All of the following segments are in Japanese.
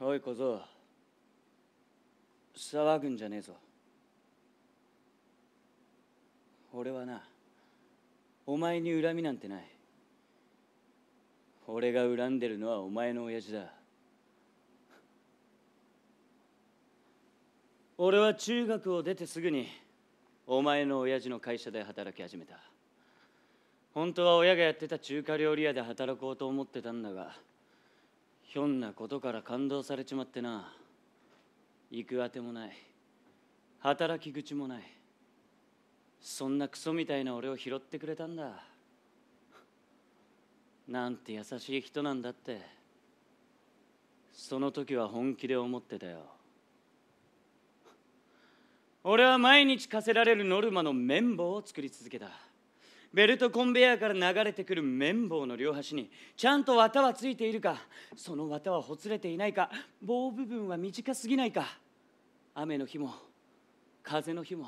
おい小僧騒ぐんじゃねえぞ俺はなお前に恨みなんてない俺が恨んでるのはお前の親父だ俺は中学を出てすぐにお前の親父の会社で働き始めた本当は親がやってた中華料理屋で働こうと思ってたんだがひょんなことから感動されちまってな行くあてもない働き口もないそんなクソみたいな俺を拾ってくれたんだなんて優しい人なんだってその時は本気で思ってたよ俺は毎日課せられるノルマの綿棒を作り続けたベルトコンベヤーから流れてくる綿棒の両端にちゃんと綿はついているかその綿はほつれていないか棒部分は短すぎないか雨の日も風の日も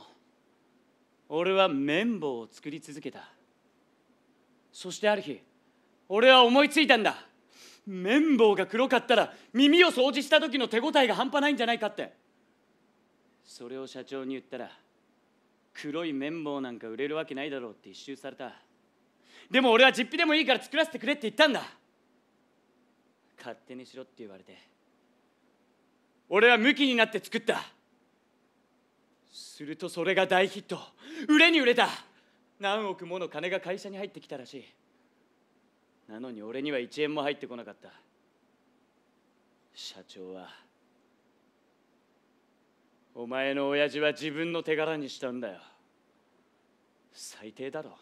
俺は綿棒を作り続けたそしてある日俺は思いついたんだ綿棒が黒かったら耳を掃除した時の手応えが半端ないんじゃないかってそれを社長に言ったら「黒い綿棒なんか売れるわけないだろうって一周されたでも俺は実費でもいいから作らせてくれって言ったんだ勝手にしろって言われて俺はムキになって作ったするとそれが大ヒット売れに売れた何億もの金が会社に入ってきたらしいなのに俺には1円も入ってこなかった社長はお前の親父は自分の手柄にしたんだよ最低だろ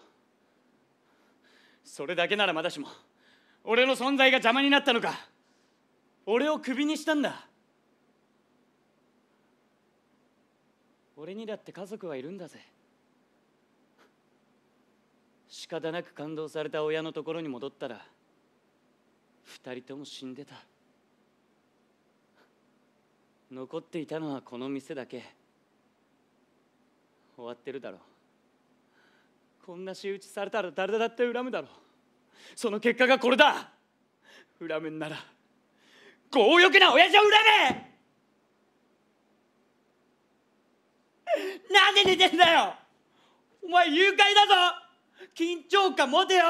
それだけならまだしも俺の存在が邪魔になったのか俺をクビにしたんだ俺にだって家族はいるんだぜ仕方なく感動された親のところに戻ったら二人とも死んでた。残っていたのはこの店だけ終わってるだろこんな仕打ちされたら誰だって恨むだろその結果がこれだ恨むんなら強欲な親父を恨めなぜ寝てんだよお前誘拐だぞ緊張感持てよ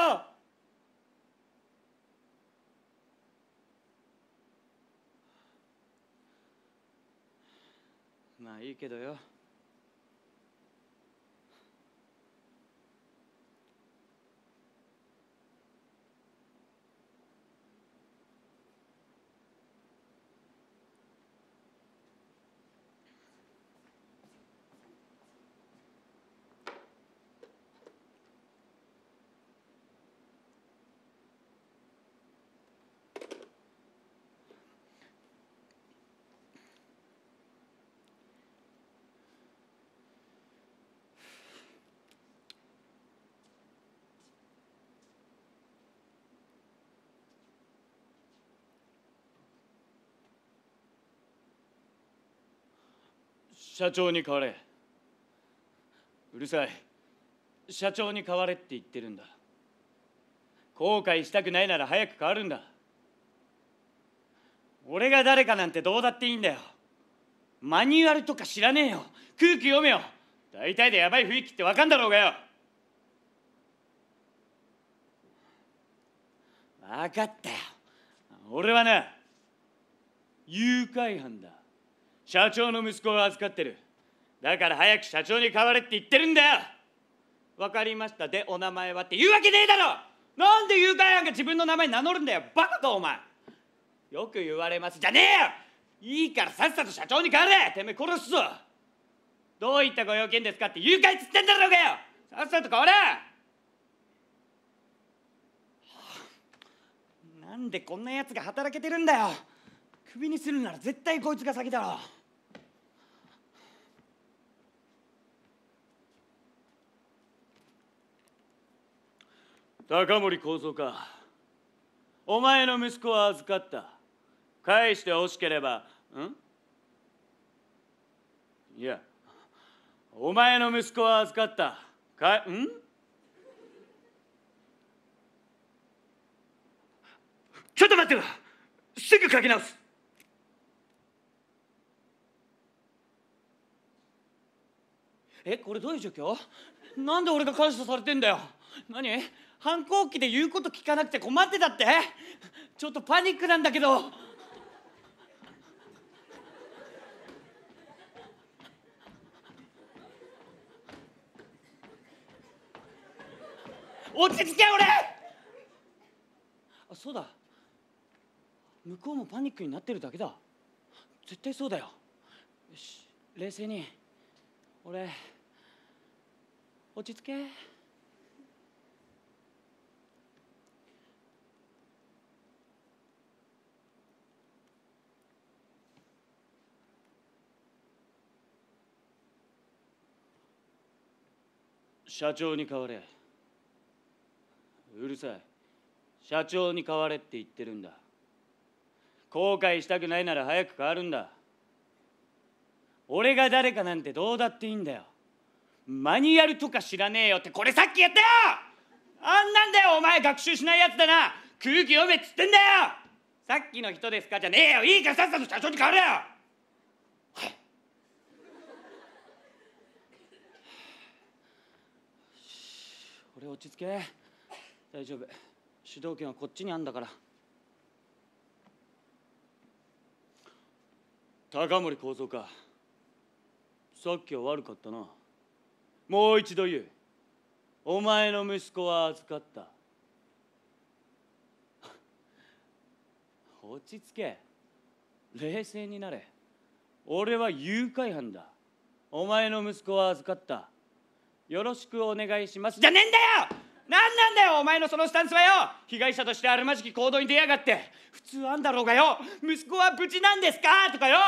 まあいいけどよ社長に代われうるさい社長に代われって言ってるんだ後悔したくないなら早く変わるんだ俺が誰かなんてどうだっていいんだよマニュアルとか知らねえよ空気読めよ大体でやばい雰囲気ってわかんだろうがよ分かったよ俺はな誘拐犯だ社長の息子を預かってるだから早く社長に代われって言ってるんだよわかりましたでお名前はって言うわけねえだろなんで誘拐犯が自分の名前名乗るんだよバカかお前よく言われますじゃねえよいいからさっさと社長に代われてめえ殺すぞどういったご用件ですかって誘拐っつってんだろうがよさっさと代われなんでこんなやつが働けてるんだよクビにするなら絶対こいつが先だろ高森公造かお前の息子は預かった返してほしければんいやお前の息子は預かったかんちょっと待ってすぐ書き直すえこれどういう状況なんで俺が感謝されてんだよ何反抗期で言うこと聞かなくて困ってたってちょっとパニックなんだけど落ち着け俺あそうだ向こうもパニックになってるだけだ絶対そうだよよし冷静に俺落ち着け社長に代われうるさい社長に代われって言ってるんだ後悔したくないなら早く変わるんだ俺が誰かなんてどうだっていいんだよマニュアルとか知らねえよってこれさっきやったよあんなんだよお前学習しないやつだな空気読めっつってんだよさっきの人ですかじゃねえよいいかさっさと社長に変われよはい俺落ち着け大丈夫主導権はこっちにあんだから高森構造かさっきは悪かったなもう一度言うお前の息子は預かった 落ち着け冷静になれ俺は誘拐犯だお前の息子は預かったよろしくお願いしますじゃねえんだよ何なんだよお前のそのスタンスはよ被害者としてあるまじき行動に出やがって普通あんだろうがよ息子は無事なんですかとかよ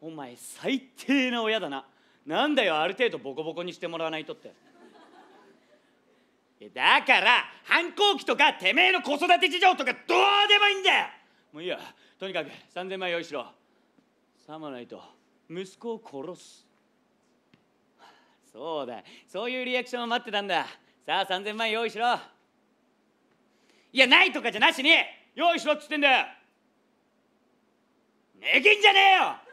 お前最低な親だななんだよある程度ボコボコにしてもらわないとってだから反抗期とかてめえの子育て事情とかどうでもいいんだよもういいやとにかく3000万用意しろさもないと息子を殺すそうだそういうリアクションを待ってたんださあ3000万用意しろいやないとかじゃなしに用意しろっつってんだよねぎんじゃねえよ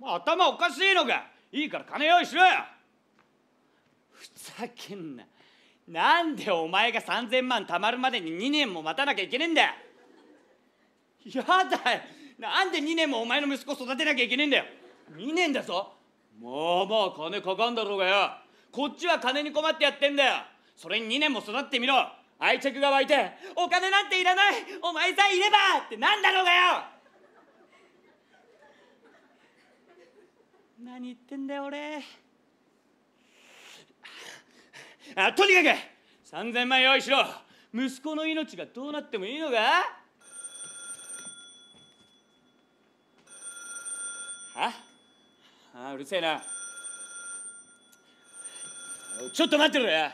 頭おかしいのかいいから金用意しろよふざけんななんでお前が3000万貯まるまでに2年も待たなきゃいけねえんだよやだよなんで2年もお前の息子育てなきゃいけねえんだよ2年だぞまあまあ金かかんだろうがよこっちは金に困ってやってんだよそれに2年も育ってみろ愛着が湧いてお金なんていらないお前さえいればってなんだろうがよ何言ってんだよ俺あとにかく3000万用意しろ息子の命がどうなってもいいのかはあうるせえなちょっと待ってろよ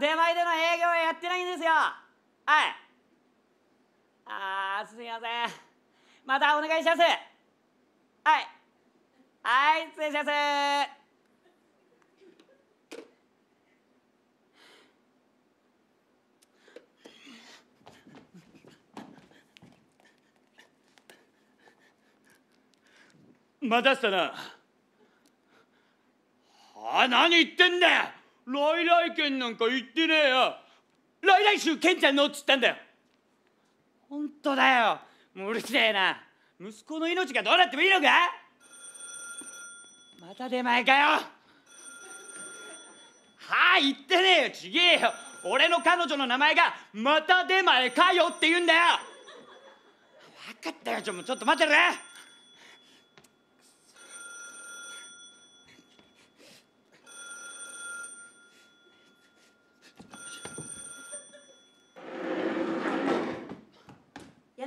出前での営業はやってないんですよはいあーすみませんまたお願いしますはいはい失礼します待たせたな。はあ、何言ってんだよ来来県なんか行ってねえよ来来週県ちゃんのっつったんだよ本当だよもううるせえな息子の命がどうなってもいいのかまた出前かよはあ言ってねえよちげえよ俺の彼女の名前がまた出前かよって言うんだよ分かったよちょちょっと待ってろ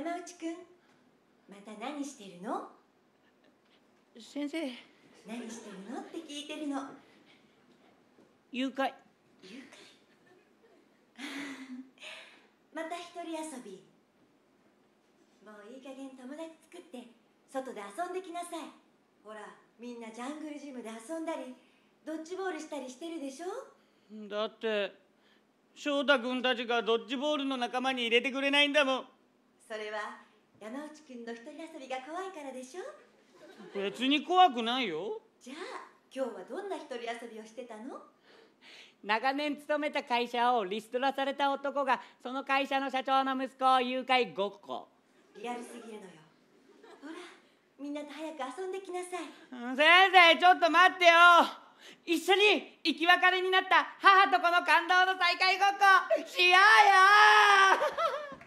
山内くんまた何してるの先生何してるのって聞いてるの誘拐誘拐また一人遊びもういい加減友達作って外で遊んできなさいほらみんなジャングルジムで遊んだりドッジボールしたりしてるでしょだって翔太君たちがドッジボールの仲間に入れてくれないんだもんそれは山内くんの一人遊びが怖いからでしょ別に怖くないよじゃあ今日はどんな一人遊びをしてたの長年勤めた会社をリストラされた男がその会社の社長の息子を誘拐ごっこリアルすぎるのよほらみんなと早く遊んできなさい先生ちょっと待ってよ一緒に生き別れになった母と子の感動の再会ごっこしようよ